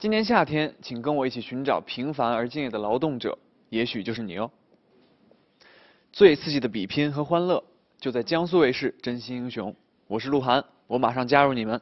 今年夏天，请跟我一起寻找平凡而敬业的劳动者，也许就是你哦。最刺激的比拼和欢乐就在江苏卫视《真心英雄》，我是鹿晗，我马上加入你们。